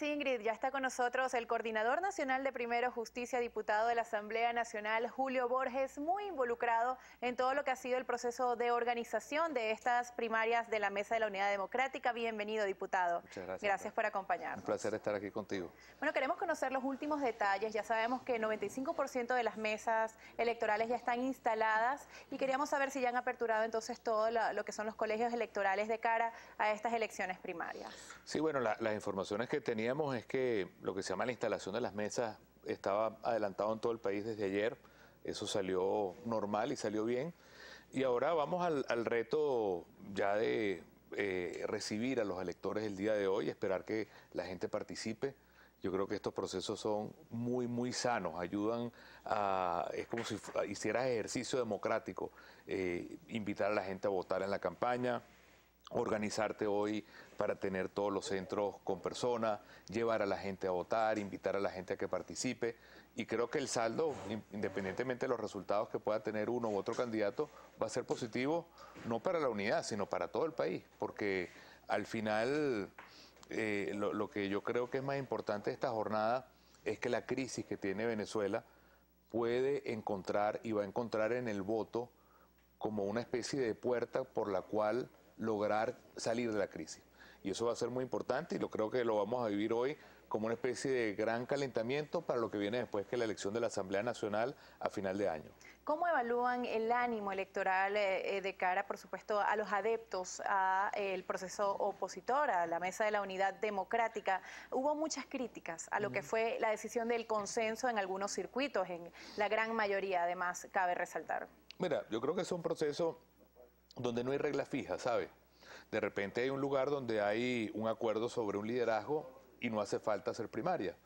Ingrid. Ya está con nosotros el coordinador nacional de Primero Justicia, diputado de la Asamblea Nacional, Julio Borges, muy involucrado en todo lo que ha sido el proceso de organización de estas primarias de la Mesa de la Unidad Democrática. Bienvenido, diputado. gracias. por acompañarnos. Un placer estar aquí contigo. Bueno, queremos conocer los últimos detalles. Ya sabemos que el 95% de las mesas electorales ya están instaladas y queríamos saber si ya han aperturado entonces todo lo que son los colegios electorales de cara a estas elecciones primarias. Sí, bueno, las informaciones que tenemos teníamos es que lo que se llama la instalación de las mesas estaba adelantado en todo el país desde ayer. Eso salió normal y salió bien. Y ahora vamos al, reto ya de eh, recibir a los electores el día de hoy, esperar que la gente participe. Yo creo que estos procesos son muy, muy sanos, ayudan a, es como si hicieras ejercicio democrático, eh, invitar a la gente a votar en la campaña, organizarte hoy para tener todos los centros con personas, llevar a la gente a votar, invitar a la gente a que participe. Y creo que el saldo, independientemente de los resultados que pueda tener uno u otro candidato, va a ser positivo, no para la unidad, sino para todo el país, porque al final eh, lo, lo que yo creo que es más importante de esta jornada es que la crisis que tiene Venezuela puede encontrar y va a encontrar en el voto como una especie de puerta por la cual lograr salir de la crisis. Y eso va a ser muy importante y lo creo que lo vamos a vivir hoy como una especie de gran calentamiento para lo que viene después que la elección de la Asamblea Nacional a final de año. ¿Cómo evalúan el ánimo electoral eh, eh, de cara, por supuesto, a los adeptos al eh, proceso opositor, a la Mesa de la Unidad Democrática? Hubo muchas críticas a lo que fue la decisión del consenso en algunos circuitos, en la gran mayoría, además, cabe resaltar. Mira, yo creo que es un proceso donde no hay reglas fijas, ¿sabe? De repente hay un lugar donde hay un acuerdo sobre un liderazgo y no hace falta hacer primaria.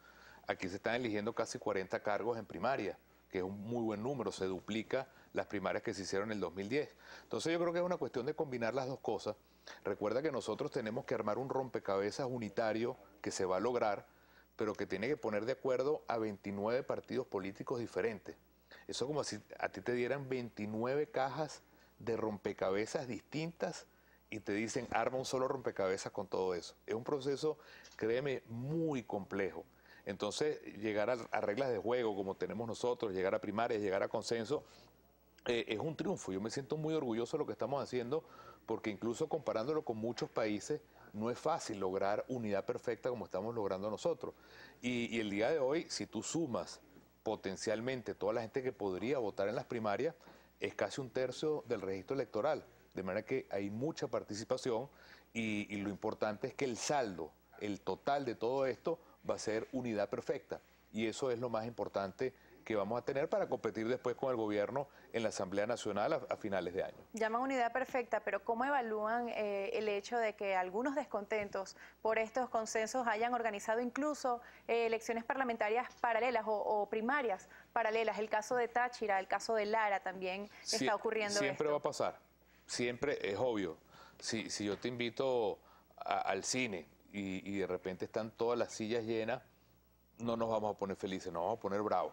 Aquí se están eligiendo casi 40 cargos en primaria, que es un muy buen número, se duplica las primarias que se hicieron en el 2010. Entonces yo creo que es una cuestión de combinar las dos cosas. Recuerda que nosotros tenemos que armar un rompecabezas unitario que se va a lograr, pero que tiene que poner de acuerdo a 29 partidos políticos diferentes. Eso como si a ti te dieran 29 cajas de rompecabezas distintas y te dicen arma un solo rompecabezas con todo eso. Es un proceso, créeme, muy complejo. Entonces, llegar a, reglas de juego como tenemos nosotros, llegar a primarias, llegar a consenso, eh, es un triunfo. Yo me siento muy orgulloso de lo que estamos haciendo porque incluso comparándolo con muchos países, no es fácil lograr unidad perfecta como estamos logrando nosotros. y, el día de hoy, si tú sumas potencialmente toda la gente que podría votar en las primarias, es casi un tercio del registro electoral. De manera que hay mucha participación y, lo importante es que el saldo, el total de todo esto, va a ser unidad perfecta. Y eso es lo más importante que vamos a tener para competir después con el gobierno en la Asamblea Nacional a, finales de año. Llaman unidad perfecta, pero ¿cómo evalúan eh, el hecho de que algunos descontentos por estos consensos hayan organizado incluso eh, elecciones parlamentarias paralelas o, primarias paralelas? El caso de Táchira, el caso de Lara también está ocurriendo. Siempre va a pasar, siempre es obvio. Si, yo te invito al cine y, y de repente están todas las sillas llenas, no nos vamos a poner felices, nos vamos a poner bravos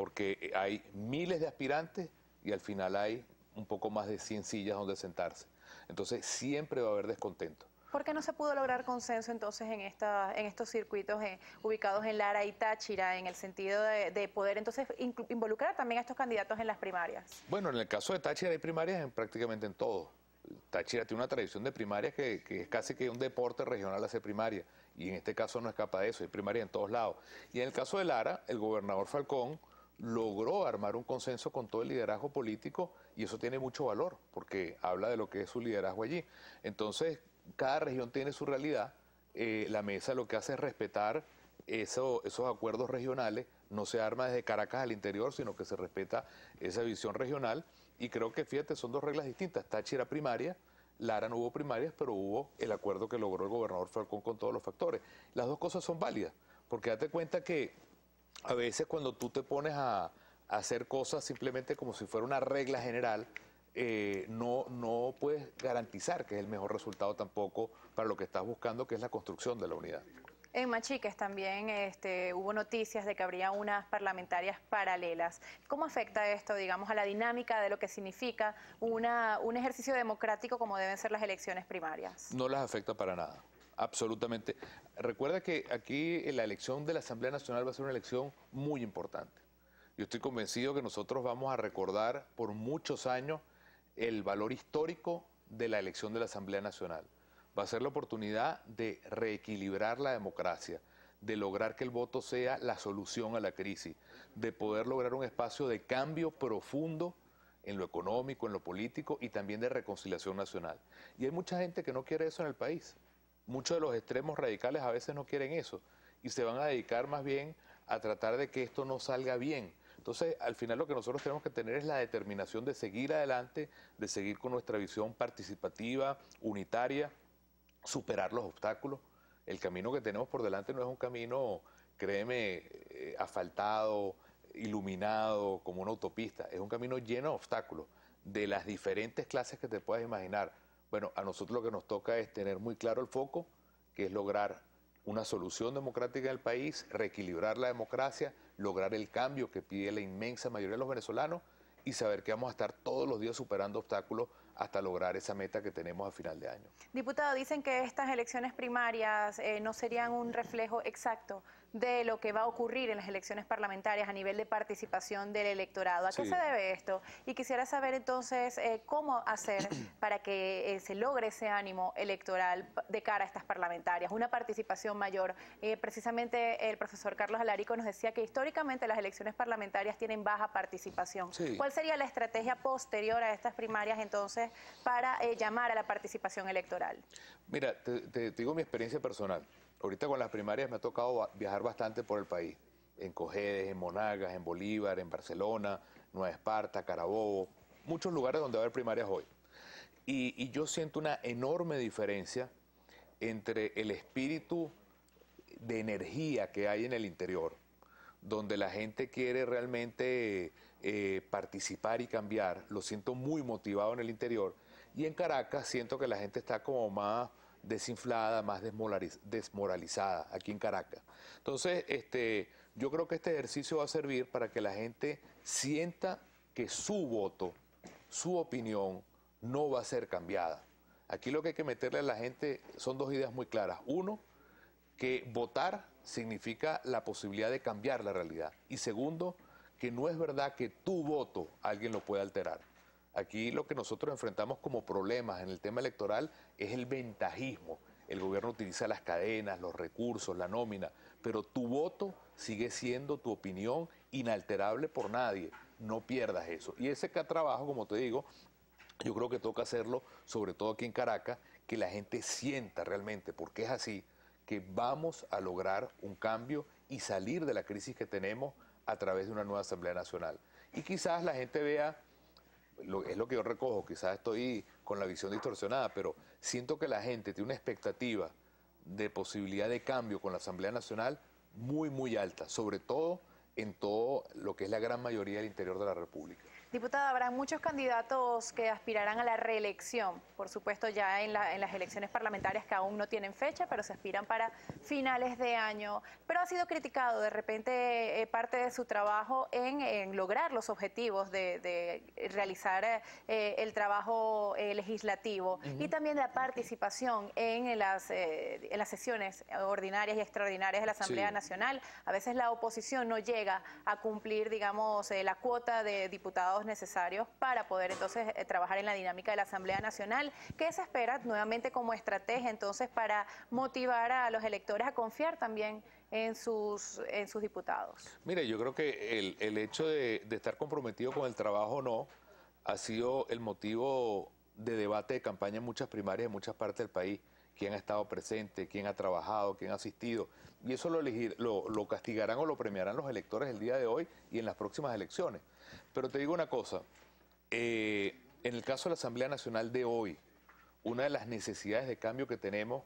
porque eh, hay miles de aspirantes y al final hay un poco más de 100 sillas donde sentarse. Entonces siempre va a haber descontento. ¿Por qué no se pudo lograr consenso entonces en, esta, en estos circuitos eh, ubicados en Lara y Táchira, en el sentido de, poder entonces involucrar también a estos candidatos en las primarias? Bueno, en el caso de Táchira hay primarias en, prácticamente en todo. Táchira tiene una tradición de primarias que, es casi que un deporte regional hacer primaria, y en este caso no escapa de eso, hay primarias en todos lados. Y en el caso de Lara, el gobernador Falcón logró armar un consenso con todo el liderazgo político y eso tiene mucho valor porque habla de lo que es su liderazgo allí. Entonces, cada región tiene su realidad, eh, la mesa lo que hace es respetar esos acuerdos regionales, no se arma desde Caracas al interior, sino que se respeta esa visión regional y creo que, fíjate, son dos reglas distintas. Táchira primaria, Lara no hubo primarias, pero hubo el acuerdo que logró el gobernador Falcón con todos los factores. Las dos cosas son válidas, porque date cuenta que a veces cuando tú te pones a, hacer cosas simplemente como si fuera una regla general, eh, no, puedes garantizar que es el mejor resultado tampoco para lo que estás buscando, que es la construcción de la unidad. En Machiques también este, hubo noticias de que habría unas parlamentarias paralelas. ¿Cómo afecta esto, digamos, a la dinámica de lo que significa un ejercicio democrático como deben ser las elecciones primarias? No las afecta para nada. Absolutamente. Recuerda que aquí la elección de la Asamblea Nacional va a ser una elección muy importante. Yo estoy convencido que nosotros vamos a recordar por muchos años el valor histórico de la elección de la Asamblea Nacional. Va a ser la oportunidad de reequilibrar la democracia, de lograr que el voto sea la solución a la crisis, de poder lograr un espacio de cambio profundo en lo económico, en lo político y también de reconciliación nacional. Y hay mucha gente que no quiere eso en el país muchos de los extremos radicales a veces no quieren eso y se van a dedicar más bien a tratar de que esto no salga bien. Entonces, al final lo que nosotros tenemos que tener es la determinación de seguir adelante, de seguir con nuestra visión participativa, unitaria, superar los obstáculos. El camino que tenemos por delante no es un camino, créeme, eh, asfaltado, iluminado, como una autopista. Es un camino lleno de obstáculos, de las diferentes clases que te puedas imaginar bueno, a nosotros lo que nos toca es tener muy claro el foco, que es lograr una solución democrática el país, reequilibrar la democracia, lograr el cambio que pide la inmensa mayoría de los venezolanos y saber que vamos a estar todos los días superando obstáculos hasta lograr esa meta que tenemos a final de año. Diputado, dicen que estas elecciones primarias eh, no serían un reflejo exacto de lo que va a ocurrir en las elecciones parlamentarias a nivel de participación del electorado. ¿A qué se debe esto? Y quisiera saber entonces eh, cómo hacer para que eh, se logre ese ánimo electoral de cara a estas parlamentarias, una participación mayor. Eh, precisamente el profesor Carlos Alarico nos decía que históricamente las elecciones parlamentarias tienen baja participación. ¿Cuál sería la estrategia posterior a estas primarias entonces para llamar a la participación electoral? Mira, te digo mi experiencia personal ahorita con las primarias me ha tocado viajar bastante por el país, en Cojedes, en Monagas, en Bolívar, en Barcelona, Nueva Esparta, Carabobo, muchos lugares donde va a haber primarias hoy. Y, yo siento una enorme diferencia entre el espíritu de energía que hay en el interior, donde la gente quiere realmente eh, participar y cambiar, lo siento muy motivado en el interior, y en Caracas siento que la gente está como más desinflada, más desmoralizada aquí en Caracas. Entonces, este, yo creo que este ejercicio va a servir para que la gente sienta que su voto, su opinión, no va a ser cambiada. Aquí lo que hay que meterle a la gente son dos ideas muy claras. Uno, que votar significa la posibilidad de cambiar la realidad. Y segundo, que no es verdad que tu voto alguien lo pueda alterar. Aquí lo que nosotros enfrentamos como problemas en el tema electoral es el ventajismo. El gobierno utiliza las cadenas, los recursos, la nómina, pero tu voto sigue siendo tu opinión inalterable por nadie. No pierdas eso. Y ese trabajo, como te digo, yo creo que toca hacerlo, sobre todo aquí en Caracas, que la gente sienta realmente, porque es así, que vamos a lograr un cambio y salir de la crisis que tenemos a través de una nueva Asamblea Nacional. Y quizás la gente vea es lo que yo recojo, quizás estoy con la visión distorsionada, pero siento que la gente tiene una expectativa de posibilidad de cambio con la Asamblea Nacional muy, muy alta, sobre todo en todo lo que es la gran mayoría del interior de la República. Diputada, habrá muchos candidatos que aspirarán a la reelección, por supuesto ya en, las elecciones parlamentarias que aún no tienen fecha, pero se aspiran para finales de año. Pero ha sido criticado de repente eh, parte de su trabajo en, lograr los objetivos de, realizar eh, el trabajo eh, legislativo y también la participación en las, sesiones ordinarias y extraordinarias de la Asamblea Nacional. A veces la oposición no llega a cumplir, digamos, la cuota de diputados necesarios para poder entonces eh, trabajar en la dinámica de la Asamblea Nacional, ¿qué se espera nuevamente como estrategia entonces para motivar a los electores a confiar también en sus, en sus diputados. Mire, yo creo que el, hecho de, de estar comprometido con el trabajo o no ha sido el motivo de debate de campaña en muchas primarias en muchas partes del país quién ha estado presente, quién ha trabajado, quién ha asistido. Y eso lo, lo, castigarán o lo premiarán los electores el día de hoy y en las próximas elecciones. Pero te digo una cosa, eh, en el caso de la Asamblea Nacional de hoy, una de las necesidades de cambio que tenemos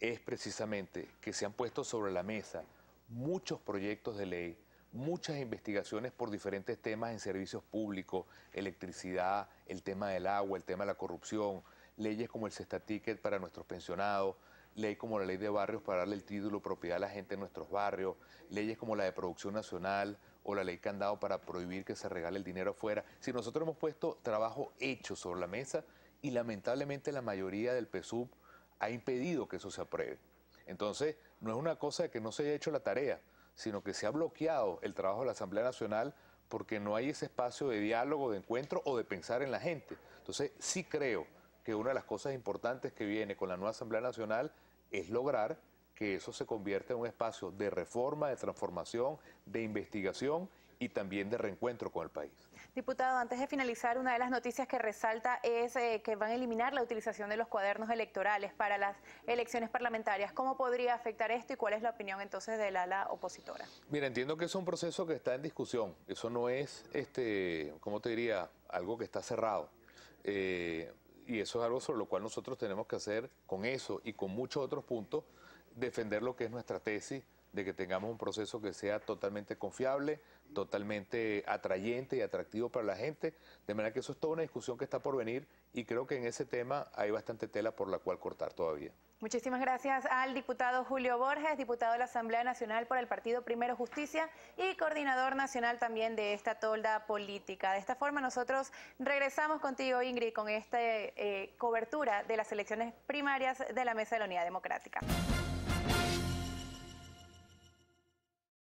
es precisamente que se han puesto sobre la mesa muchos proyectos de ley, muchas investigaciones por diferentes temas en servicios públicos, electricidad, el tema del agua, el tema de la corrupción, leyes como el Cesta Ticket para nuestros pensionados, ley como la ley de barrios para darle el título propiedad a la gente en nuestros barrios, leyes como la de producción nacional o la ley candado para prohibir que se regale el dinero afuera. Si nosotros hemos puesto trabajo hecho sobre la mesa y lamentablemente la mayoría del PSUB ha impedido que eso se apruebe. Entonces, no es una cosa de que no se haya hecho la tarea, sino que se ha bloqueado el trabajo de la Asamblea Nacional porque no hay ese espacio de diálogo, de encuentro o de pensar en la gente. Entonces, sí creo que una de las cosas importantes que viene con la nueva Asamblea Nacional es lograr que eso se convierta en un espacio de reforma, de transformación, de investigación y también de reencuentro con el país. Diputado, antes de finalizar, una de las noticias que resalta es eh, que van a eliminar la utilización de los cuadernos electorales para las elecciones parlamentarias. ¿Cómo podría afectar esto y cuál es la opinión entonces del ala opositora? Mira, entiendo que es un proceso que está en discusión. Eso no es, este, ¿cómo te diría?, algo que está cerrado. Eh, y eso es algo sobre lo cual nosotros tenemos que hacer con eso y con muchos otros puntos, defender lo que es nuestra tesis de que tengamos un proceso que sea totalmente confiable, totalmente atrayente y atractivo para la gente, de manera que eso es toda una discusión que está por venir y creo que en ese tema hay bastante tela por la cual cortar todavía. Muchísimas gracias al diputado Julio Borges, diputado de la Asamblea Nacional por el Partido Primero Justicia y coordinador nacional también de esta tolda política. De esta forma nosotros regresamos contigo, Ingrid, con esta eh, cobertura de las elecciones primarias de la Mesa de la Unidad Democrática.